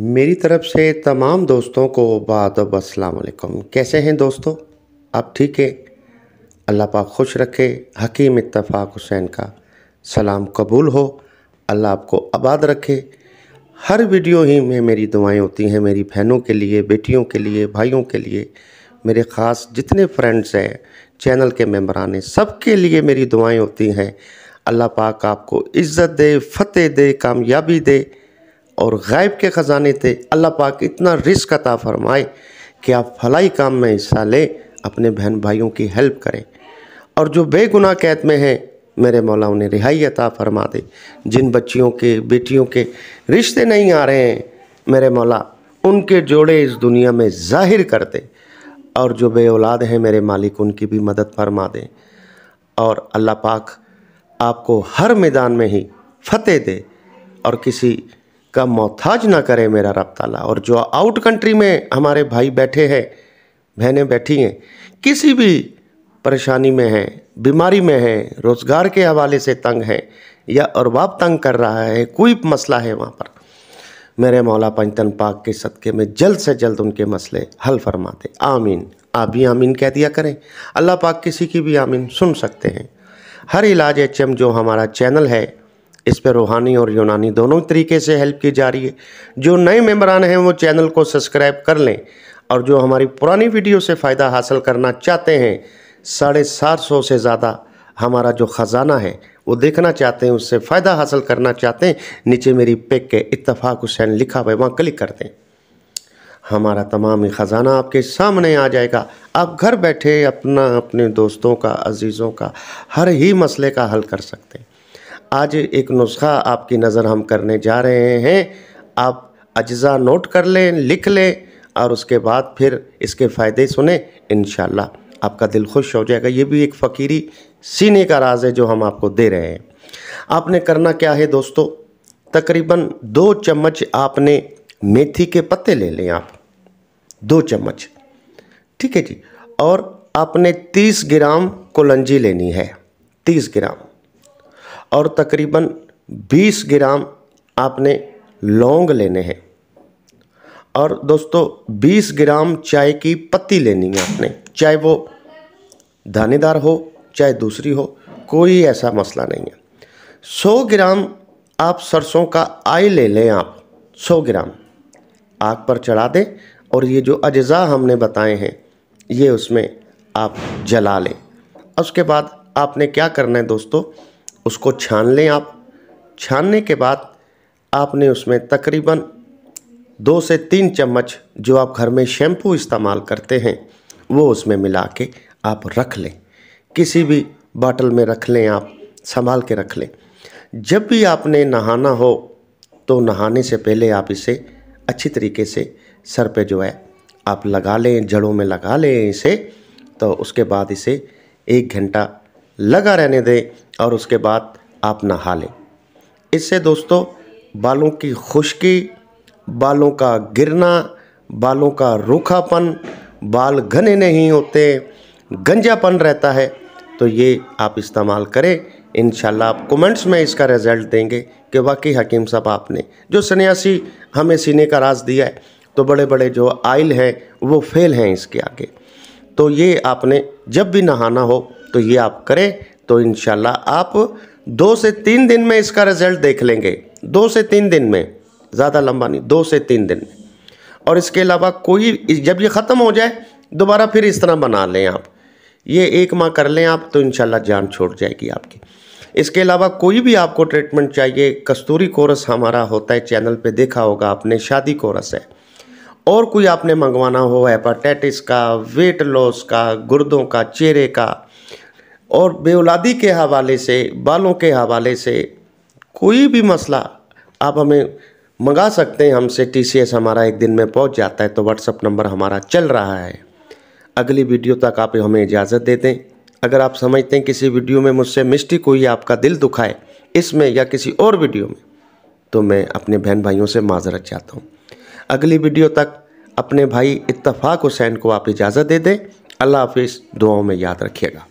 मेरी तरफ से तमाम दोस्तों को बादब असलकम कैसे हैं दोस्तों आप ठीक है अल्लाह पाक खुश रखे हकीम इत्तफाक हुसैन का सलाम कबूल हो अल्लाह आपको आबाद रखे हर वीडियो ही में मेरी दुआएं होती हैं मेरी बहनों के लिए बेटियों के लिए भाइयों के लिए मेरे ख़ास जितने फ्रेंड्स हैं चैनल के मेम्बरान सब के लिए मेरी दुआएँ होती हैं अल्लाह पाक आपको इज़्ज़त दे फतेह दे कामयाबी दे और गैब के ख़जाने थे अल्लाह पाक इतना रिस्क अता फरमाए कि आप फलाई काम में हिस्सा लें अपने बहन भाइयों की हेल्प करें और जो बेगुनाह कैद में हैं मेरे मौला उन्हें रिहाई अता फरमा दे जिन बच्चियों के बेटियों के रिश्ते नहीं आ रहे हैं मेरे मौला उनके जोड़े इस दुनिया में जाहिर कर दे और जो बे औलाद हैं मेरे मालिक उनकी भी मदद फरमा दें और अल्लाह पाक आपको हर मैदान में ही फतेह दे और किसी का मोहताज ना करे मेरा रब ताला और जो आउट कंट्री में हमारे भाई बैठे हैं बहनें बैठी हैं किसी भी परेशानी में हैं बीमारी में हैं रोज़गार के हवाले से तंग हैं या और बाप तंग कर रहा है कोई मसला है वहाँ पर मेरे मौला पंचतन पाक के सदक़े में जल्द से जल्द उनके मसले हल फरमा दे आमीन आप भी आमीन कह दिया करें अल्लाह पाक किसी की भी आमीन सुन सकते हैं हर इलाज एच जो हमारा चैनल है इस पर रूहानी और यूनानी दोनों तरीके से हेल्प की जा रही है जो नए मेम्बरान हैं वो चैनल को सब्सक्राइब कर लें और जो हमारी पुरानी वीडियो से फ़ायदा हासिल करना चाहते हैं साढ़े सात सौ से ज़्यादा हमारा जो ख़जाना है वो देखना चाहते हैं उससे फ़ायदा हासिल करना चाहते हैं नीचे मेरी पेक के इतफाक़ हुसैन लिखा हुआ है वहाँ क्लिक कर दें हमारा तमाम ही ख़जाना आपके सामने आ जाएगा आप घर बैठे अपना अपने दोस्तों का अजीज़ों का हर ही मसले का हल कर सकते हैं आज एक नुस्खा आपकी नज़र हम करने जा रहे हैं आप अज्जा नोट कर लें लिख लें और उसके बाद फिर इसके फ़ायदे सुने इन आपका दिल खुश हो जाएगा ये भी एक फ़कीरी सीने का राज है जो हम आपको दे रहे हैं आपने करना क्या है दोस्तों तकरीबन दो चम्मच आपने मेथी के पत्ते ले लें आप दो चम्मच ठीक है जी और आपने तीस ग्राम कोलंजी लेनी है तीस ग्राम और तकरीबन 20 ग्राम आपने लौंग लेने हैं और दोस्तों 20 ग्राम चाय की पत्ती लेनी है आपने चाहे वो दानेदार हो चाहे दूसरी हो कोई ऐसा मसला नहीं है 100 ग्राम आप सरसों का आय ले लें आप 100 ग्राम आग पर चढ़ा दें और ये जो अज्जा हमने बताए हैं ये उसमें आप जला लें उसके बाद आपने क्या करना है दोस्तों उसको छान लें आप छानने के बाद आपने उसमें तकरीबन दो से तीन चम्मच जो आप घर में शैम्पू इस्तेमाल करते हैं वो उसमें मिला के आप रख लें किसी भी बाटल में रख लें आप संभाल के रख लें जब भी आपने नहाना हो तो नहाने से पहले आप इसे अच्छी तरीके से सर पे जो है आप लगा लें जड़ों में लगा लें इसे तो उसके बाद इसे एक घंटा लगा रहने दें और उसके बाद आप नहा लें इससे दोस्तों बालों की खुश्की बालों का गिरना बालों का रूखापन बाल घने नहीं होते गंजापन रहता है तो ये आप इस्तेमाल करें इन आप कमेंट्स में इसका रिज़ल्ट देंगे कि वाकई हकीम साहब आपने जो सन्यासी हमें सीने का राज दिया है तो बड़े बड़े जो आयल हैं वो फेल हैं इसके आगे तो ये आपने जब भी नहाना हो तो ये आप करें तो इन आप दो से तीन दिन में इसका रिजल्ट देख लेंगे दो से तीन दिन में ज़्यादा लंबा नहीं दो से तीन दिन में और इसके अलावा कोई जब ये ख़त्म हो जाए दोबारा फिर इस तरह बना लें आप ये एक माह कर लें आप तो इन जान छोड़ जाएगी आपकी इसके अलावा कोई भी आपको ट्रीटमेंट चाहिए कस्तूरी कोरस हमारा होता है चैनल पे देखा होगा आपने शादी कोरस है और कोई आपने मंगवाना हो हेपाटाइटिस का वेट लॉस का गुर्दों का चेहरे का और बेउलादी के हवाले से बालों के हवाले से कोई भी मसला आप हमें मंगा सकते हैं हमसे टी हमारा एक दिन में पहुंच जाता है तो व्हाट्सअप नंबर हमारा चल रहा है अगली वीडियो तक आप हमें इजाज़त दे दें अगर आप समझते हैं किसी वीडियो में मुझसे मिस्टेक हुई आपका दिल दुखाए इसमें या किसी और वीडियो में तो मैं अपने बहन भाइयों से माजरत चाहता हूँ अगली वीडियो तक अपने भाई इतफाक़ हुसैन को आप इजाज़त दे दें अल्लाह हाफिज़ दुआओं में याद रखिएगा